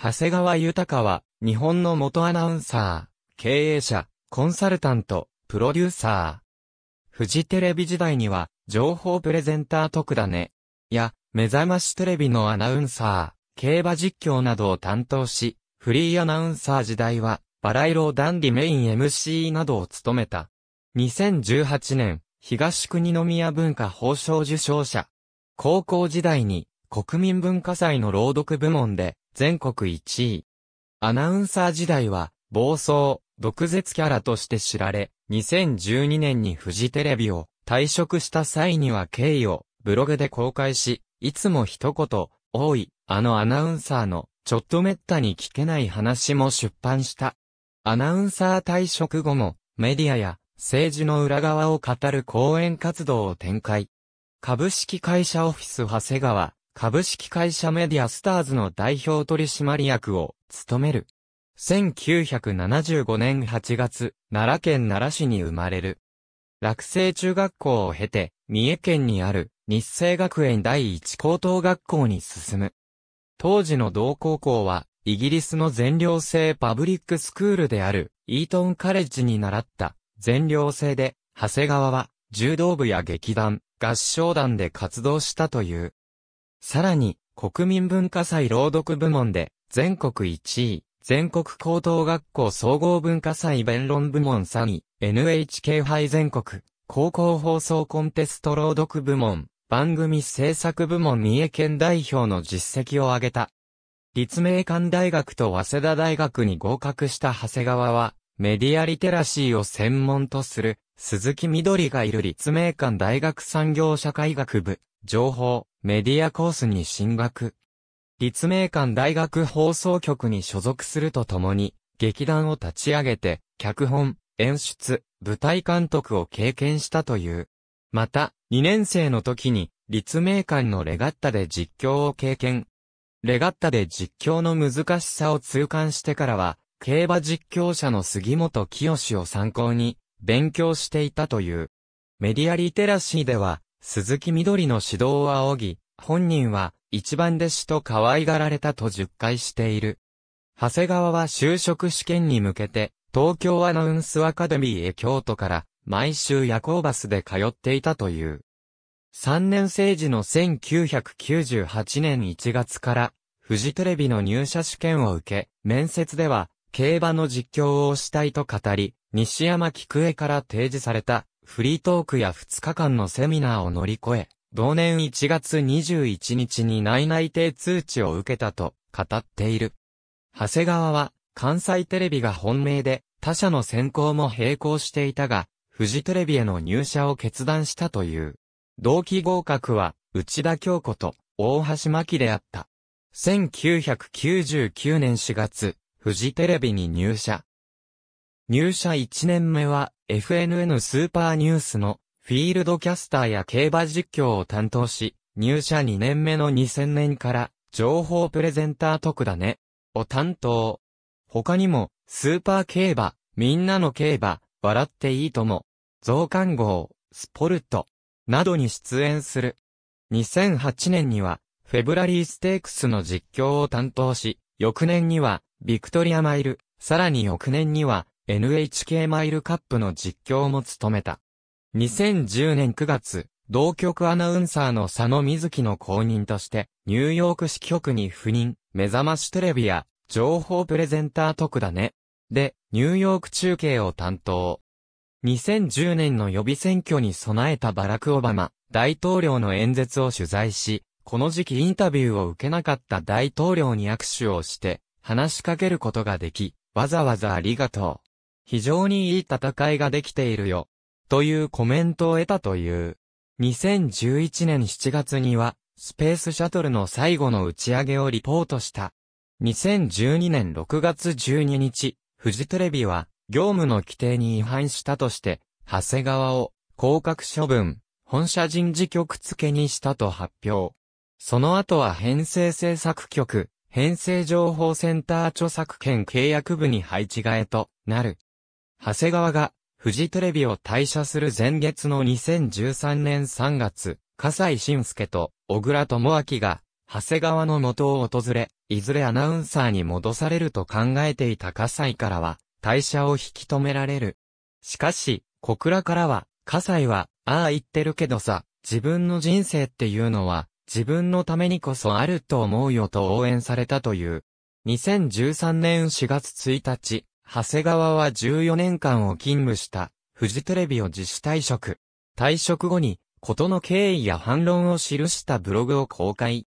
長谷川豊は、日本の元アナウンサー、経営者、コンサルタント、プロデューサー。フジテレビ時代には、情報プレゼンター特だね。や、目覚ましテレビのアナウンサー、競馬実況などを担当し、フリーアナウンサー時代は、バラ色ダンディメイン MC などを務めた。2018年、東国宮文化報奨受賞者。高校時代に、国民文化祭の朗読部門で、全国1位。アナウンサー時代は、暴走、毒舌キャラとして知られ、2012年にフジテレビを退職した際には経緯をブログで公開し、いつも一言、多い、あのアナウンサーの、ちょっとめったに聞けない話も出版した。アナウンサー退職後も、メディアや政治の裏側を語る講演活動を展開。株式会社オフィス長谷川、株式会社メディアスターズの代表取締役を務める。1975年8月、奈良県奈良市に生まれる。落成中学校を経て、三重県にある日生学園第一高等学校に進む。当時の同高校は、イギリスの全寮制パブリックスクールである、イートンカレッジに習った全寮制で、長谷川は柔道部や劇団、合唱団で活動したという。さらに、国民文化祭朗読部門で、全国1位、全国高等学校総合文化祭弁論部門3位、NHK 杯全国、高校放送コンテスト朗読部門、番組制作部門三重県代表の実績を挙げた。立命館大学と早稲田大学に合格した長谷川は、メディアリテラシーを専門とする、鈴木みどりがいる立命館大学産業社会学部、情報、メディアコースに進学。立命館大学放送局に所属するとともに、劇団を立ち上げて、脚本、演出、舞台監督を経験したという。また、2年生の時に、立命館のレガッタで実況を経験。レガッタで実況の難しさを痛感してからは、競馬実況者の杉本清を参考に、勉強していたという。メディアリテラシーでは、鈴木みどりの指導を仰ぎ、本人は一番弟子と可愛がられたと述回している。長谷川は就職試験に向けて、東京アナウンスアカデミーへ京都から、毎週夜行バスで通っていたという。3年生時の1998年1月から、フジテレビの入社試験を受け、面接では、競馬の実況をしたいと語り、西山菊江から提示された、フリートークや2日間のセミナーを乗り越え、同年1月21日に内内定通知を受けたと語っている。長谷川は、関西テレビが本命で、他社の選考も並行していたが、フジテレビへの入社を決断したという。同期合格は、内田京子と大橋真希であった。1999年4月、フジテレビに入社。入社1年目は FNN スーパーニュースのフィールドキャスターや競馬実況を担当し、入社2年目の2000年から情報プレゼンター特だねを担当。他にもスーパー競馬、みんなの競馬、笑っていいとも、増刊号、スポルトなどに出演する。2008年にはフェブラリーステークスの実況を担当し、翌年にはビクトリアマイル、さらに翌年には NHK マイルカップの実況も務めた。2010年9月、同局アナウンサーの佐野瑞希の公認として、ニューヨーク支局に赴任、目覚ましテレビや、情報プレゼンター特だね。で、ニューヨーク中継を担当。2010年の予備選挙に備えたバラク・オバマ、大統領の演説を取材し、この時期インタビューを受けなかった大統領に握手をして、話しかけることができ、わざわざありがとう。非常にいい戦いができているよ。というコメントを得たという。2011年7月には、スペースシャトルの最後の打ち上げをリポートした。2012年6月12日、フジテレビは、業務の規定に違反したとして、長谷川を、降格処分、本社人事局付にしたと発表。その後は編成制作局、編成情報センター著作権契約部に配置替えとなる。長谷川が、フジテレビを退社する前月の2013年3月、笠西晋介と小倉智明が、長谷川の元を訪れ、いずれアナウンサーに戻されると考えていた笠西からは、退社を引き止められる。しかし、小倉からは、笠西は、ああ言ってるけどさ、自分の人生っていうのは、自分のためにこそあると思うよと応援されたという。2013年4月1日、長谷川は14年間を勤務した、フジテレビを自主退職。退職後に、ことの経緯や反論を記したブログを公開。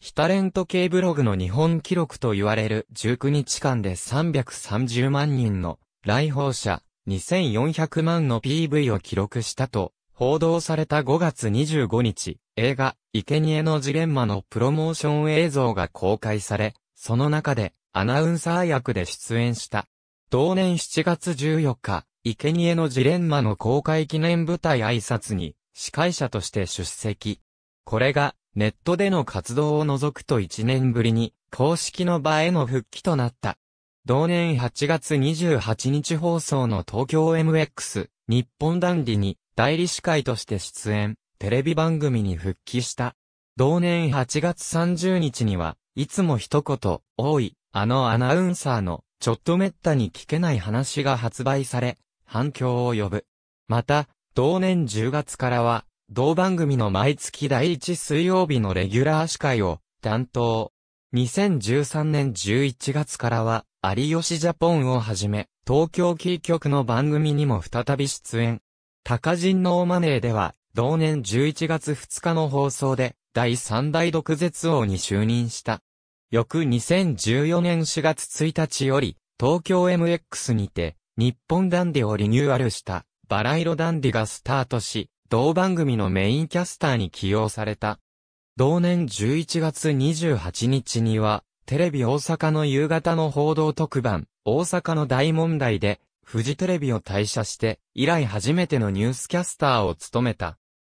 ヒタレント系ブログの日本記録と言われる19日間で330万人の来訪者、2400万の PV を記録したと、報道された5月25日、映画、生贄のジレンマのプロモーション映像が公開され、その中で、アナウンサー役で出演した、同年7月14日、生贄のジレンマの公開記念舞台挨拶に、司会者として出席。これが、ネットでの活動を除くと1年ぶりに、公式の場への復帰となった。同年8月28日放送の東京 MX、日本ダンディに、代理司会として出演、テレビ番組に復帰した。同年8月30日には、いつも一言、多い、あのアナウンサーの、ちょっとめったに聞けない話が発売され、反響を呼ぶ。また、同年10月からは、同番組の毎月第1水曜日のレギュラー司会を担当。2013年11月からは、有吉ジャポンをはじめ、東京キー局の番組にも再び出演。高人のマネーでは、同年11月2日の放送で、第3代毒舌王に就任した。翌2014年4月1日より、東京 MX にて、日本ダンディをリニューアルした、バラ色ダンディがスタートし、同番組のメインキャスターに起用された。同年11月28日には、テレビ大阪の夕方の報道特番、大阪の大問題で、フジテレビを退社して、以来初めてのニュースキャスターを務めた。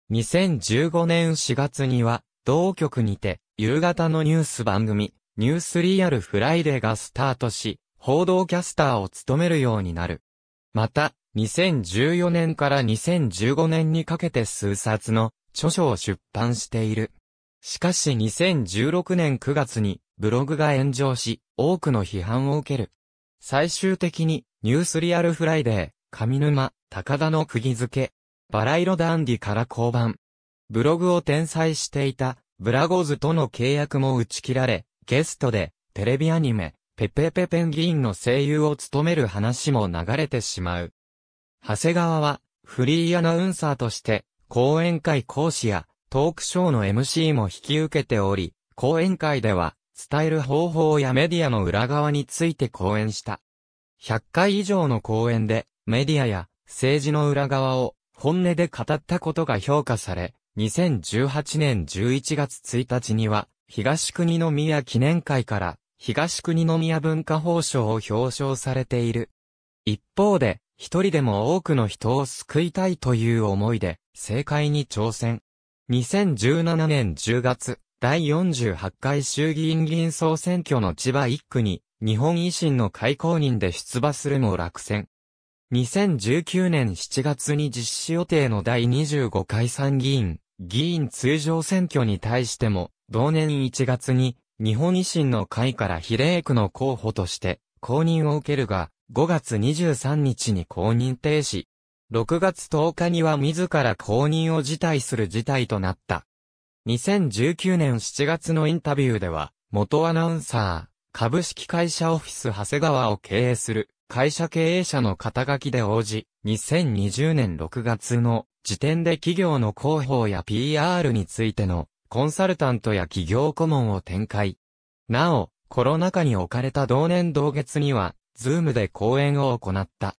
2015年4月には、同局にて、夕方のニュース番組、ニュースリアルフライデーがスタートし、報道キャスターを務めるようになる。また、2014年から2015年にかけて数冊の著書を出版している。しかし2016年9月にブログが炎上し、多くの批判を受ける。最終的に、ニュースリアルフライデー、上沼、高田の釘付け、バラ色ダンディから降板。ブログを転載していた、ブラゴズとの契約も打ち切られ、ゲストで、テレビアニメ、ペペペペンギンの声優を務める話も流れてしまう。長谷川は、フリーアナウンサーとして、講演会講師や、トークショーの MC も引き受けており、講演会では、伝える方法やメディアの裏側について講演した。100回以上の講演で、メディアや政治の裏側を本音で語ったことが評価され、2018年11月1日には、東国宮記念会から、東国宮文化報奨を表彰されている。一方で、一人でも多くの人を救いたいという思いで、政界に挑戦。2017年10月、第48回衆議院議員総選挙の千葉1区に、日本維新の開公人で出馬するも落選。2019年7月に実施予定の第25回参議院、議員通常選挙に対しても、同年1月に、日本維新の会から比例区の候補として、公認を受けるが、5月23日に公認停止。6月10日には自ら公認を辞退する事態となった。2019年7月のインタビューでは、元アナウンサー、株式会社オフィス長谷川を経営する会社経営者の肩書きで応じ、2020年6月の時点で企業の広報や PR についてのコンサルタントや企業顧問を展開。なお、コロナ禍に置かれた同年同月には、ズームで講演を行った。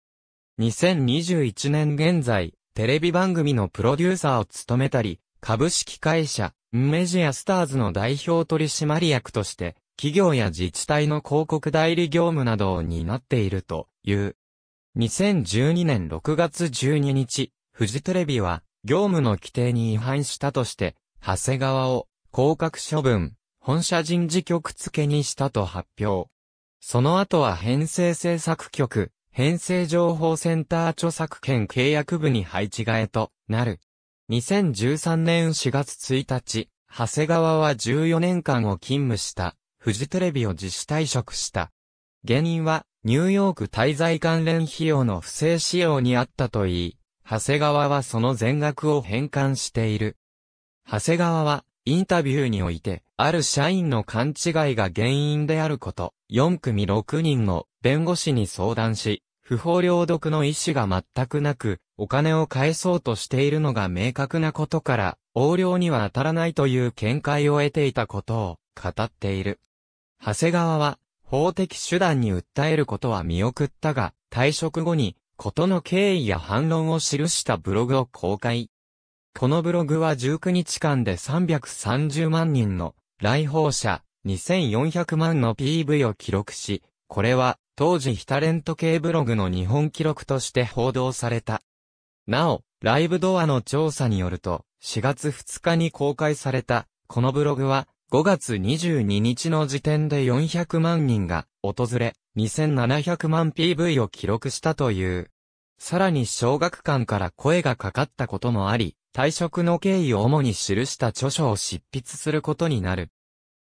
2021年現在、テレビ番組のプロデューサーを務めたり、株式会社、メジアスターズの代表取締役として、企業や自治体の広告代理業務などを担っているという。2012年6月12日、フジテレビは、業務の規定に違反したとして、長谷川を降格処分、本社人事局付けにしたと発表。その後は編成制作局、編成情報センター著作権契約部に配置替えとなる。2013年4月1日、長谷川は14年間を勤務した、フジテレビを自主退職した。原因は、ニューヨーク滞在関連費用の不正使用にあったといい、長谷川はその全額を返還している。長谷川は、インタビューにおいて、ある社員の勘違いが原因であること、4組6人の弁護士に相談し、不法領読の意思が全くなく、お金を返そうとしているのが明確なことから、横領には当たらないという見解を得ていたことを語っている。長谷川は、法的手段に訴えることは見送ったが、退職後に、ことの経緯や反論を記したブログを公開。このブログは19日間で330万人の来訪者、2400万の PV を記録し、これは当時ヒタレント系ブログの日本記録として報道された。なお、ライブドアの調査によると、4月2日に公開された、このブログは、5月22日の時点で400万人が訪れ、2700万 PV を記録したという。さらに小学館から声がかかったこともあり、退職の経緯を主に記した著書を執筆することになる。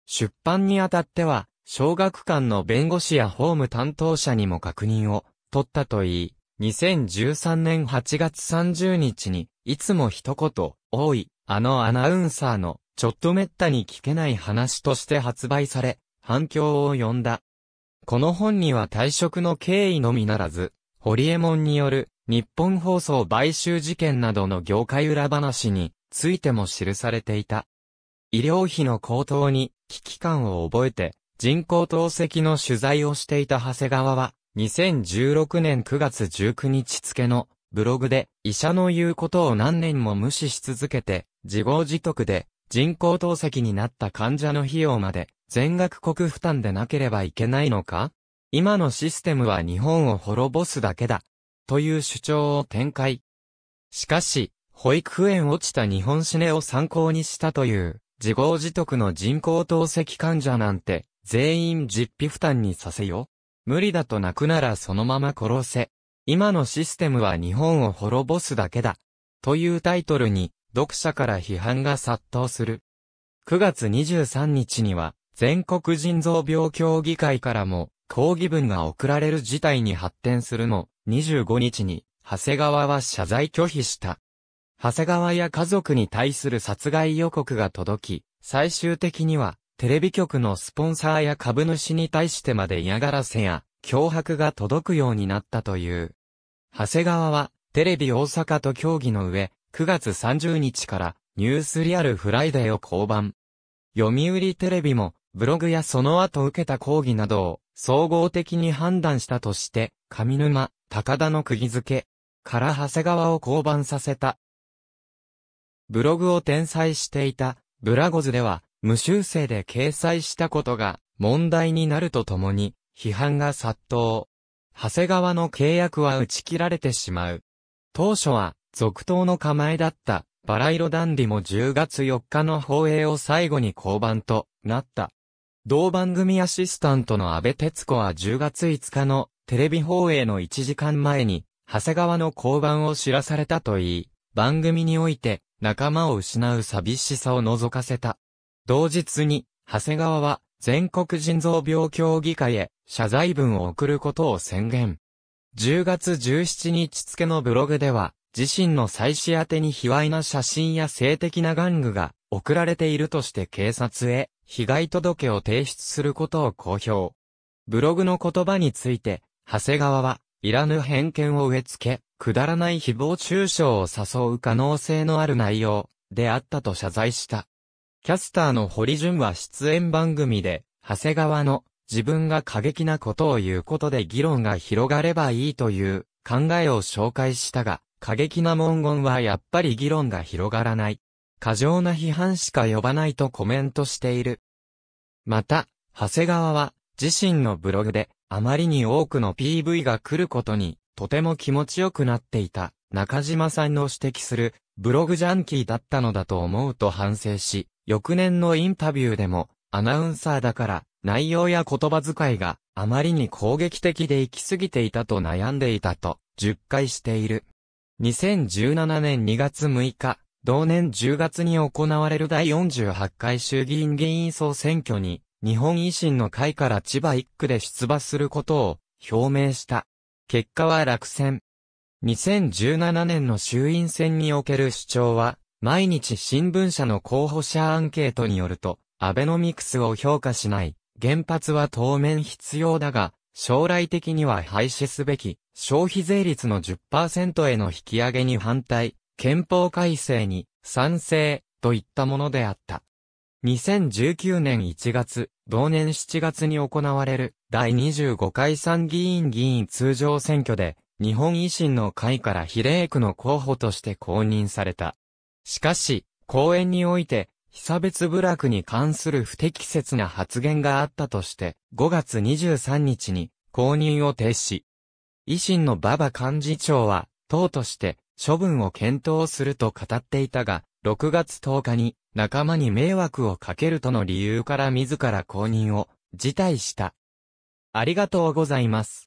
出版にあたっては、小学館の弁護士や法務担当者にも確認を取ったといい、2013年8月30日に、いつも一言、多い、あのアナウンサーの、ちょっとめったに聞けない話として発売され、反響を呼んだ。この本には退職の経緯のみならず、ホリエモンによる日本放送買収事件などの業界裏話についても記されていた。医療費の高騰に危機感を覚えて人工透析の取材をしていた長谷川は2016年9月19日付のブログで医者の言うことを何年も無視し続けて自業自得で人工透析になった患者の費用まで全額国負担でなければいけないのか今のシステムは日本を滅ぼすだけだ。という主張を展開。しかし、保育園落ちた日本シねを参考にしたという、自業自得の人工透析患者なんて、全員実費負担にさせよ。無理だと泣くならそのまま殺せ。今のシステムは日本を滅ぼすだけだ。というタイトルに、読者から批判が殺到する。9月23日には、全国人臓病協議会からも、抗議文が送られる事態に発展するも、25日に、長谷川は謝罪拒否した。長谷川や家族に対する殺害予告が届き、最終的には、テレビ局のスポンサーや株主に対してまで嫌がらせや、脅迫が届くようになったという。長谷川は、テレビ大阪と協議の上、9月30日から、ニュースリアルフライデーを降板。読売テレビも、ブログやその後受けた講義などを、総合的に判断したとして、上沼、高田の釘付けから長谷川を降板させた。ブログを転載していたブラゴズでは無修正で掲載したことが問題になるとともに批判が殺到。長谷川の契約は打ち切られてしまう。当初は続投の構えだったバラ色ダンディも10月4日の放映を最後に降板となった。同番組アシスタントの安部哲子は10月5日のテレビ放映の1時間前に、長谷川の降板を知らされたといい、番組において、仲間を失う寂しさを覗かせた。同日に、長谷川は、全国腎臓病協議会へ、謝罪文を送ることを宣言。10月17日付のブログでは、自身の妻子宛てに卑猥な写真や性的な玩具が送られているとして警察へ被害届を提出することを公表。ブログの言葉について、長谷川は、いらぬ偏見を植え付け、くだらない誹謗中傷を誘う可能性のある内容であったと謝罪した。キャスターの堀潤は出演番組で、長谷川の自分が過激なことを言うことで議論が広がればいいという考えを紹介したが、過激な文言はやっぱり議論が広がらない。過剰な批判しか呼ばないとコメントしている。また、長谷川は自身のブログであまりに多くの PV が来ることに、とても気持ちよくなっていた、中島さんの指摘する、ブログジャンキーだったのだと思うと反省し、翌年のインタビューでも、アナウンサーだから、内容や言葉遣いが、あまりに攻撃的で行き過ぎていたと悩んでいたと、10回している。2017年2月6日、同年10月に行われる第48回衆議院議員総選挙に、日本維新の会から千葉1区で出馬することを表明した。結果は落選。2017年の衆院選における主張は、毎日新聞社の候補者アンケートによると、アベノミクスを評価しない、原発は当面必要だが、将来的には廃止すべき、消費税率の10%への引き上げに反対、憲法改正に賛成、といったものであった。2019年1月、同年7月に行われる第25回参議院議員通常選挙で、日本維新の会から比例区の候補として公認された。しかし、講演において、被差別部落に関する不適切な発言があったとして、5月23日に公認を停止。維新の馬場幹事長は、党として処分を検討すると語っていたが、6月10日に仲間に迷惑をかけるとの理由から自ら公認を辞退した。ありがとうございます。